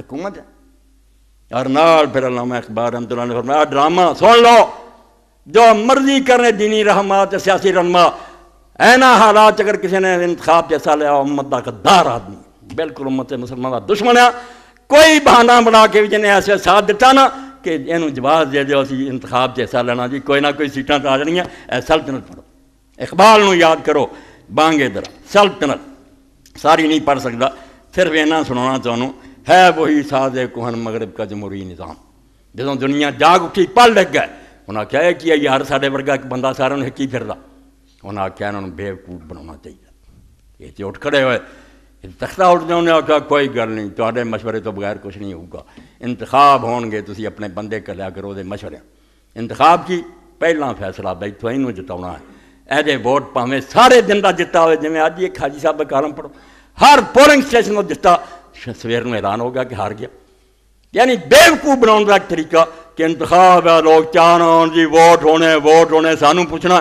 हकूमत है और नाल फिर अलामा अखबार रमतुल्ला ने फरमाया ड्रामा सुन लो जो मर्जी करें दीनी रहमात सियासी रहनमा ऐना हालात अगर किसी ने इंतखब जैसा हिस्सा लिया उम्मत का गद्दार आदमी बिल्कुल उम्मत मुसलमान का दुश्मन है कोई बहाना बना के भी जिन्हें ऐसे साथ दिता ना कि इन जवाब दे दो अभी इंतखाब जैसा हिस्सा लेना जी कोई ना कोई सीटा आ जानी है सल्तनत पढ़ो इकबाल में याद करो बांगे दरा सल्तनत सारी नहीं पढ़ सकता सिर्फ इन्ना सुना चाहूँ है वही सादे कुहन मगरब का जमहूरी निजाम जो दुनिया जाग उठी पल लग गए उन्हें आख्या है कि यार साढ़े वर्गा एक बंदा सारे हकी फिर उन्हें आख्या इन्होंने बेवकूफ बना चाहिए ये तो उठ खड़े हुए तख्ता उठते उन्हें आख्या कोई गल नहीं तो मशवरे तो बगैर कुछ नहीं होगा इंतखाब हो गए तुम अपने बंदे कर लिया करो मशवर इंतखाब की पहला फैसला बै तो इन जिता है ऐसे वोट भावें सारे दिन का जिता हो जिमें अज एक खाजी साहब का पढ़ो हर पोलिंग स्टेशन को दिता सवेर में ऐलान होगा कि हार गया यानी बेवकूफ़ बनाने का तरीका कि इंतखाब है लोग चाहना जी वोट होने वोट होने सानू पुछना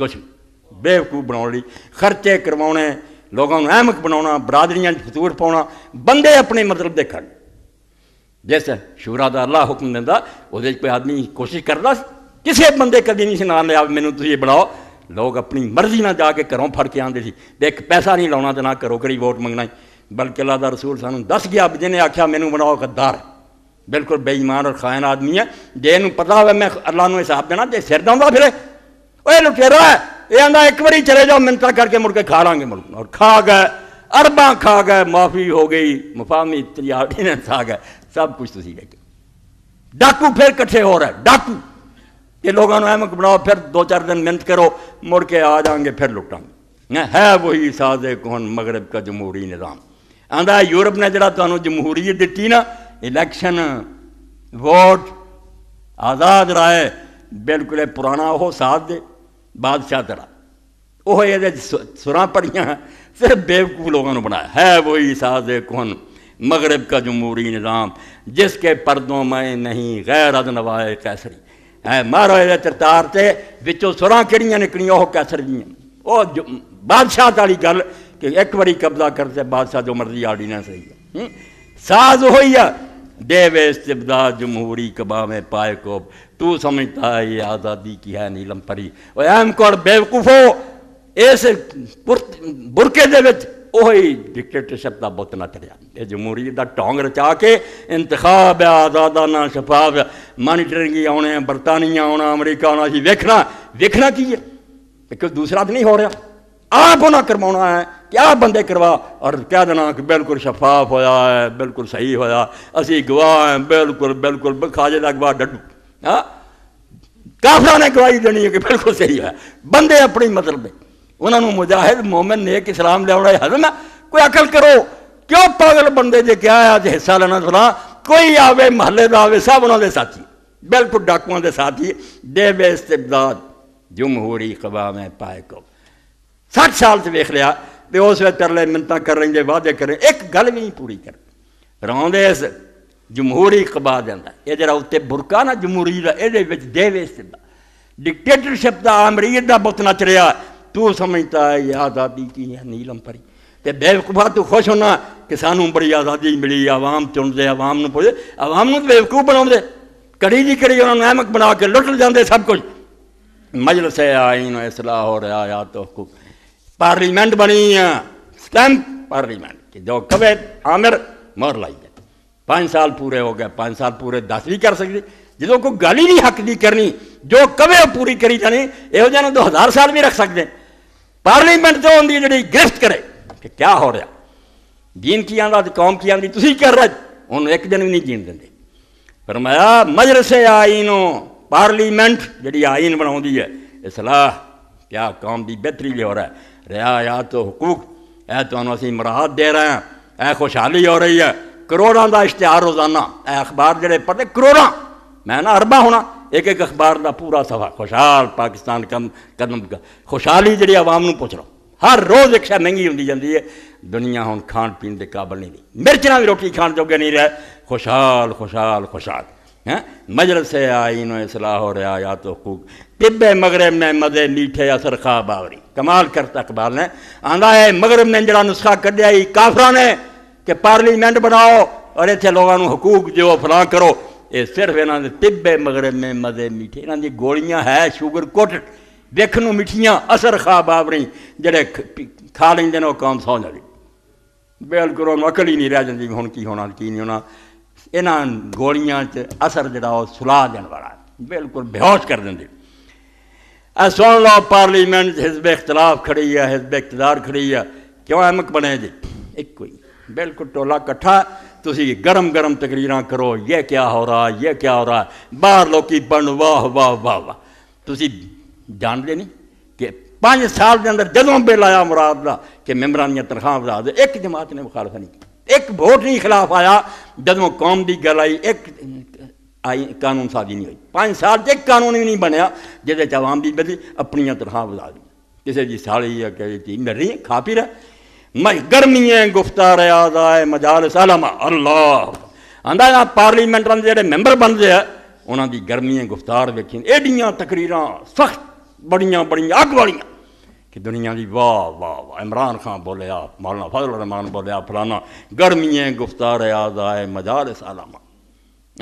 कुछ बेवकूफ़ बनाने खर्चे करवाने लोगों को अहमक बना बरादरिया फतूर पाना बंदे अपने मतलब दे जिस शुरा का अल्लाह हुक्म दिता उस कोई आदमी कोशिश करता किसी बंदे कभी नहीं सुना लिया मैंने तुझे बनाओ लोग अपनी मर्जी ना जाके घरों फड़ के आते थे एक पैसा नहीं लाना तो ना घरों घरी वोट मंगना ही बल्कि अल्लाह का रसूल सानू दस गया जिन्हें आख्या मैनू बनाओ गद्दार बिल्कुल बेईमान और खायन आदमी है जे इन पता हो मैं अल्लाह ने हिसाब देना जे सिर दौंदा फिरे ओए लुटेरा है ये आंदा एक बार चले जाओ मिनता करके मुड़ के खा लाँगे मुल्क और खा गए अरबा खा गए माफी हो गई मुफामी तजावटीन खा गए सब कुछ तुम लेके डाकू फिर कट्ठे हो रहे डाकू ये लोगों ने अहमक बनाओ फिर दो चार दिन मेहनत करो मुड़ के आ जाएंगे फिर लुटा है वही साजे कौन मगरब का जमहूरी निज़ाम आंदा यूरोप ने जरा तो जमहूरीत दिखी ना इलैक्शन वोट आजाद राय बिल्कुल पुराना वह साध दे बादशाह तरा वह ये सुरं पढ़िया सिर्फ बेवकूफ लोगों ने बनाया है वो ही साध दे कौन मगरब का जमहूरी निजाम जिसके परदों में नहीं गैर अद कैसरी है महाराज चरतार से बिचों सुरं कि निकलियां वह कैसर दी जो बादशाह गल ਕਿ ਇੱਕ ਵਾਰੀ ਕਬਜ਼ਾ ਕਰਦੇ ਬਾਦਸ਼ਾਹ ਜੋ ਮਰਜ਼ੀ ਆਰਡੀਨੈਂਸ ਰਹੀ ਹੈ ਸਾਜ਼ ਹੋਈਆ देवे इस्तिबदा जमहूरी कबा में पाए को तू समझता है ये आज़ादी की है नीलम परी और एम कौन बेवकूफो इस बुरके ਉਹੀ ਡਿਕਟੇਟਰਸ਼ਿਪ ਦਾ ਬੁੱਤ ਨਾ ਤੜਿਆ ਇਹ ਜਮਹੂਰੀਅਤ ਦਾ ਢੋਂਗ ਰਚਾ ਕੇ ਇੰਤਖਾਬ ਆਜ਼ਾਦਾਨਾ ਸ਼ਫਾਫ ਮਾਨੀਟਰਿੰਗ ਹੀ ਆਉਣੇ ਬਰਤਾਨੀਆ ਆਉਣਾ ਅਮਰੀਕਾ ਆਉਣਾ ਅਸੀਂ ਵੇਖਣਾ ਵੇਖਣਾ ਕੀ ਹੈ ਕਿਉਂਕਿ ਦੂਸਰਾ ਤਾਂ ਨਹੀਂ ਹੋ ਰਿਹਾ ਆਪ ਉਹਨਾਂ ਕਰਵਾਉਣਾ ਹੈ क्या बंदे करवा और कह देना कि बिल्कुल शफाफ होया है बिल्कुल सही होया असी गवाह हैं बिल्कुल बिल्कुल खाजे का गवाह डडू हाँ काफरा ने गवाही देनी है कि बिल्कुल सही है बंदे अपने मतलब उन्होंने मुजाहिद मोमिन ने एक इस्लाम लिया हजम कोई अकल करो क्यों पागल बंदे जो क्या है अज हिस्सा लेना सुना कोई आवे महल का आवे सब उन्होंने साथी बिल्कुल डाकुआ के साथी दे इस्तेदाद जुमहूरी कबाव है पाए को सठ साल से वेख लिया ਤੇ ਉਸ ਵੇਲੇ ਤਰਲੇ ਮਿੰਤਾ ਕਰਨ ਦੇ ਵਾਅਦੇ ਕਰੇ ਇੱਕ ਗੱਲ ਵੀ ਨਹੀਂ ਪੂਰੀ ਕਰ ਰੌਂਦੇ ਇਸ ਜਮਹੂਰੀ ਕਬਾ ਦਿੰਦਾ ਇਹ ਜਿਹੜਾ ਉੱਤੇ ਬੁਰਕਾ ਨਾ ਜਮਹੂਰੀ ਦਾ ਇਹਦੇ ਵਿੱਚ ਦੇਵੇ ਸਿੱਧਾ ਡਿਕਟੇਟਰਸ਼ਿਪ ਦਾ ਅਮਰੀਤ ਦਾ ਬੁੱਤ ਨੱਚ ਰਿਹਾ ਤੂੰ ਸਮਝਦਾ ਹੈ ਆਜ਼ਾਦੀ ਕੀ ਹੈ ਨੀਲਮ ਪਰੀ ਤੇ ਬੇਵਕੂਫਾ ਤੂੰ ਖੁਸ਼ ਹੋਣਾ ਕਿ ਸਾਨੂੰ ਬੜੀ ਆਜ਼ਾਦੀ ਮਿਲੀ ਆਵਾਮ ਚੁਣਦੇ ਆਵਾਮ ਨੂੰ ਪੁੱਛਦੇ ਆਵਾਮ ਨੂੰ ਬੇਵਕੂਫ ਬਣਾਉਂਦੇ ਕੜੀ ਦੀ ਕੜੀ ਉਹਨਾਂ ਨੂੰ ਐਮਕ ਬਣਾ ਕੇ ਲੁੱਟ ਜਾਂਦੇ ਸਭ ਕੁਝ ਮਜਲਸ ਆਇਨ ਇਸਲਾਹ ਹੋ ਰਿਹਾ ਆਇਆ ਤੋ ਹਕੂਕ పార్లమెంట్ بنی స్టాంట్ పార్లమెంట్ జో కవే అమర్ మర్ లాయే 5 సాల్ పూరే హో గయా 5 సాల్ పూరే దాసి కర్ సకి జెడో కో గాల్ హీ ని హక్ ని కర్ని జో కవే పూరీ కరీ జనే ఏహ జనే 2000 సాల్ మే रख ਸਕదే పార్లమెంట్ తే హండి జడే గ్రిఫ్ట్ کرے క క్యా హో రహ జీన్ కి ఆంద కం కి ఆండి తుసి కర్ రహ హను 1 జనని ని జీన్ దేదే ఫర్మయా మజ్రసే ఆయినో పార్లమెంట్ జడే ఆయిన బనాండి హై ఇస్లాహ్ క్యా కామ్ ది బహత్రీ లే హో రహ హై या तो हकूक ए तो मराहत दे रहे हैं ए खुशहाली हो रही है करोड़ों का इश्तहार रोजाना ए अखबार जोड़े पढ़ते करोड़ों मैं ना अरबा होना एक एक अखबार का पूरा सफा खुशहाल पाकिस्तान कम कदम खुशहाली जी आवाम पुछ रहा हर रोज़ एक शायद महंगी होंगी जाती है दुनिया हूँ खाण पीन के काबल नहीं रही मिर्चना भी रोटी खाने जोगे नहीं रहा खुशहाल खुशहाल खुशहाल हैं मजरस रहा इसलाह तो हकूक पिबे मगरब ने मज़े मीठे असर खा बावरी कमाल करता कबाल ने आंदा है मगरब ने जरा नुस्खा कढ़िया ही काफरा ने कि पार्लीमेंट बनाओ और इतने लोगों हकूक दो फलां करो ये सिर्फ इन्होंने तिब्बे मगरब ने मज़े मीठे इन्हों की गोलियां है शुगर कोट देखनों मिठिया असर खा बावरी जड़े खा लेंगे ने कौम सौ जाती बिल्कुल उन्होंने अकल ही नहीं रह जाती हूँ की होना की नहीं होना इन्होंने गोलियां असर जरा सुलाह देने वाला बिल्कुल बेहोश कर देंगे सुन लो पार्लीमेंट हिजब इख्तलाफ खड़ी है हिजब इकतदार खड़ी है क्यों अहमक बने जी एक बिल्कुल टोला कट्ठा तुम गर्म गर्म तकरीर करो ये क्या हो रहा है ये क्या हो रहा है बहर लोग बन वाह वाह वाह वाह तुम जानते नहीं कि पाँच साल के अंदर जदों बिल आया मुराद का कि मैंबर दनखा बढ़ा दे एक जमात ने मुखालफा नहीं एक वोट नहीं खिलाफ आया जदों कौम की गल आई एक आई कानून साजी नहीं हुई पांच साल ते कानून भी नहीं बनया जेह्दे आवाम भी बदली अपन तनखा तनखाह् दी किसी दी साड़ी या कह दी मिल रही खा पी रहा मैं है गुफ्ता रहा है मजाल सलामा अल्लाह आंधा ना पार्लीमेंट वाले जेह्ड़े मैंबर बनते हैं उन्होंने गर्मी गर्मियें गुफ्तार वेखी एडिया तकरीर सख्त बड़िया बड़ी अग वाली कि दुनिया की वाह वाह वाह इमरान खान बोलिया मौलाना फजल रहमान बोलिया फलाना गर्मियें गुफ्तार आया है मजाल सलामा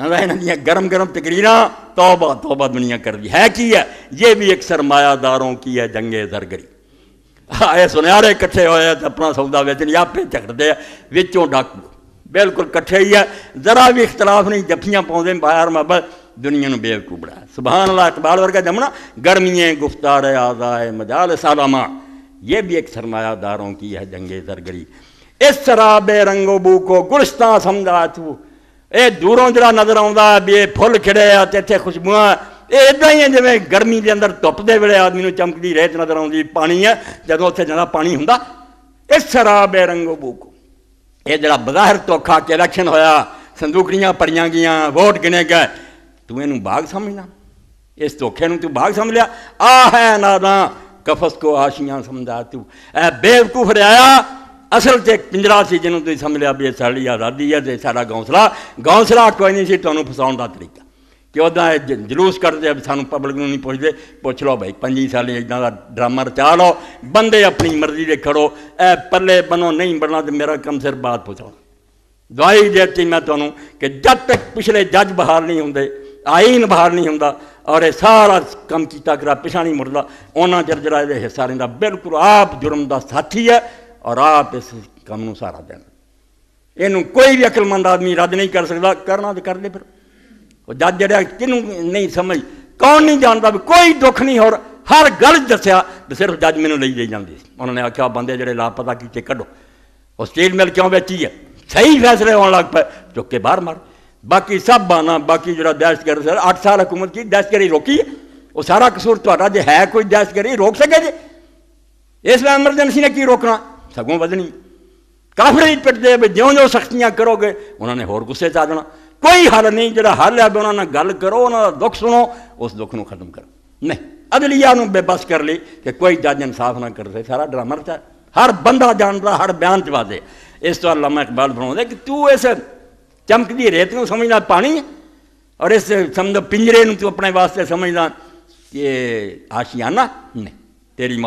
અબૈના ની ગરમ ગરમ તક્રીરા તૌબા તૌબા દુનિયા કર દી હે કી હે યે ભી એક સરમાયા داروں કી હે જંગે દરગરી આયે સુનયા રે ઇકઠ્ઠે હોયા ધપના સોંડા વેચનયા પે ઠકડે વેચો ડક બિલકુલ ઇકઠ્ઠે હી હે જરા ભી ઇખતલાફ નહીં જથિયા પાઉં દે મહારામ બબ દુનિયા નુ બેવ ટુકડા સુબાનલ્લાહ બાળ વર્ગા જમણા ગરમીયે ગુફતાર આઝાય મજાલ સાલમા યે ભી એક સરમાયા داروں કી હે જંગે દરગરી ઇસરા બે રંગો બૂકો ગુરસ્તા સમજા તુ ਇਹ ਦੂਰੋਂ ਜਿਹੜਾ ਨਜ਼ਰ ਆਉਂਦਾ ਵੀ ਇਹ ਫੁੱਲ ਖਿੜੇ ਆ ਤੇ ਇੱਥੇ ਖੁਸ਼ਬੂਆਂ ਇਹ ਇਦਾਂ ਹੀ ਹੈ ਜਿਵੇਂ ਗਰਮੀ ਦੇ ਅੰਦਰ ਧੁੱਪ ਦੇ ਵੇਲੇ ਆਦਮੀ ਨੂੰ ਚਮਕਦੀ ਰੇਤ ਨਜ਼ਰ ਆਉਂਦੀ ਪਾਣੀ ਹੈ ਜਦੋਂ ਉੱਥੇ ਜਾਂਦਾ ਪਾਣੀ ਹੁੰਦਾ ਇਹ ਸ਼ਰਾਬ ਹੈ ਰੰਗੋ ਬੂਕੋ ਇਹ ਜਿਹੜਾ ਬਜ਼ਾਹਰ ਧੋਖਾ ਕੇ ਇਲੈਕਸ਼ਨ ਹੋਇਆ ਸੰਦੂਕੜੀਆਂ ਪੜੀਆਂ ਗਈਆਂ ਵੋਟ ਗਿਣੇ ਗਏ ਤੂੰ ਇਹਨੂੰ ਬਾਗ ਸਮਝਣਾ ਇਸ ਧੋਖੇ ਨੂੰ ਤੂੰ ਬਾਗ ਸਮਝ ਲਿਆ ਆ ਹੈ ਨਾਦਾਂ ਕਫਸ ਕੋ ਆਸ਼ੀਆਂ ਸਮਝਾ ਤੂੰ ਐ ਬੇਵਕੂਫ ਰਿਆਇਆ ਅਸਲ ਤੇ ਪਿੰਜਰਾ ਸੀ ਜਿਹਨੂੰ ਤੁਸੀਂ ਸਮਝ ਲਿਆ ਵੀ ਇਹ ਸਾਡੀ ਆਜ਼ਾਦੀ ਹੈ ਤੇ ਸਾਡਾ ਗੌਂਸਲਾ ਗੌਂਸਲਾ ਕੋਈ ਨਹੀਂ ਸੀ ਤੁਹਾਨੂੰ ਫਸਾਉਣ ਦਾ ਤਰੀਕਾ ਕਿ ਉਦਾਂ ਇਹ ਜਲੂਸ ਕੱਢਦੇ ਆ ਸਾਨੂੰ ਪਬਲਿਕ ਨੂੰ ਨਹੀਂ ਪੁੱਛਦੇ ਪੁੱਛ ਲਓ ਭਾਈ 25 ਸਾਲ ਇਦਾਂ ਦਾ ਡਰਾਮਾ ਰਚਾ ਲਓ ਬੰਦੇ ਆਪਣੀ ਮਰਜ਼ੀ ਦੇ ਖੜੋ ਇਹ ਪੱਲੇ ਬਨੋ ਨਹੀਂ ਬਣਨਾ ਤੇ ਮੇਰਾ ਕੰਮ ਸਿਰ ਬਾਤ ਪੁੱਛੋ ਦਵਾਈ ਦੇਤੀ ਮੈਂ ਤੁਹਾਨੂੰ ਕਿ ਜਦ ਤੱਕ ਪਿਛਲੇ ਜੱਜ ਬਹਾਲ ਨਹੀਂ ਹੁੰਦੇ ਆਈਨ ਬਹਾਲ ਨਹੀਂ ਹੁੰਦਾ ਔਰ ਇਹ ਸਾਰਾ ਕੰਮ ਕੀਤਾ ਕਰਾ ਪਿਛਾਣੀ ਮੁਰਦਾ ਉਹਨਾਂ ਚਿਰ ਜਿਹੜਾ ਇਹਦੇ ਹਿੱਸਾ ਰਹਿੰਦਾ ਬਿਲਕੁਲ ਆਪ ਜੁਰਮ ਦਾ ਸਾਥੀ ਹੈ और आप इस काम में सहारा देना इन कोई भी अकलमंद आदमी रद्द नहीं कर सकता करना तो कर दे फिर जज जिन्हू नहीं समझ कौन नहीं जानता भी कोई दुख नहीं हो रहा हर गल दसिया सिर्फ जज मैं ले जाते उन्होंने आख्या बंदे जड़े लापता किए कढ़ो और स्टील मिल क्यों बेची है सही फैसले आने लग पाए चुके बहर मार बाकी सब बाना बाकी जो दहशतगर्द अठ साल हुकूमत की दहशतगरी रोकी है वह सारा कसूर थोड़ा जो है कोई दहशतगरी रोक सके जे इस एमरजेंसी ने की रोकना ਸਗੋਂ ਵਧਣੀ ਕਾਫੜੇ ਪਿੱਟਦੇ ਵੀ ਜਿਉਂ-ਜਿਉਂ ਸਖਤੀਆਂ ਕਰੋਗੇ ਉਹਨਾਂ ਨੇ ਹੋਰ ਗੁੱਸੇ ਚ ਆ ਜਾਣਾ ਕੋਈ ਹੱਲ ਨਹੀਂ ਜਿਹੜਾ ਹੱਲ ਹੈ ਵੀ ਉਹਨਾਂ ਨਾਲ ਗੱਲ ਕਰੋ ਉਹਨਾਂ ਦਾ ਦੁੱਖ ਸੁਣੋ ਉਸ ਦੁੱਖ ਨੂੰ ਖਤਮ ਕਰੋ ਨਹੀਂ ਅਦਲੀਆ ਨੂੰ ਬੇਬਸ ਕਰ ਲਈ ਕਿ ਕੋਈ ਜੱਜ ਇਨਸਾਫ ਨਾ ਕਰਦੇ ਸਾਰਾ ਡਰਾਮਾ ਰਚਾ ਹਰ ਬੰਦਾ ਜਾਣਦਾ ਹਰ ਬਿਆਨ ਚ ਵਾਦੇ ਇਸ ਤੋਂ ਅਲਮਾ ਇਕਬਾਲ ਫਰਮਾਉਂਦਾ ਕਿ ਤੂੰ ਇਸ ਚਮਕਦੀ ਰੇਤ ਨੂੰ ਸਮਝਦਾ ਪਾਣੀ ਔਰ ਇਸ ਸਮਝ ਪਿੰਜਰੇ ਨੂੰ ਤੂੰ ਆਪਣੇ ਵਾਸਤੇ ਸਮਝਦਾ ਕਿ ਆਸ਼ਿਆਨਾ ਨਹੀਂ ਤੇਰੀ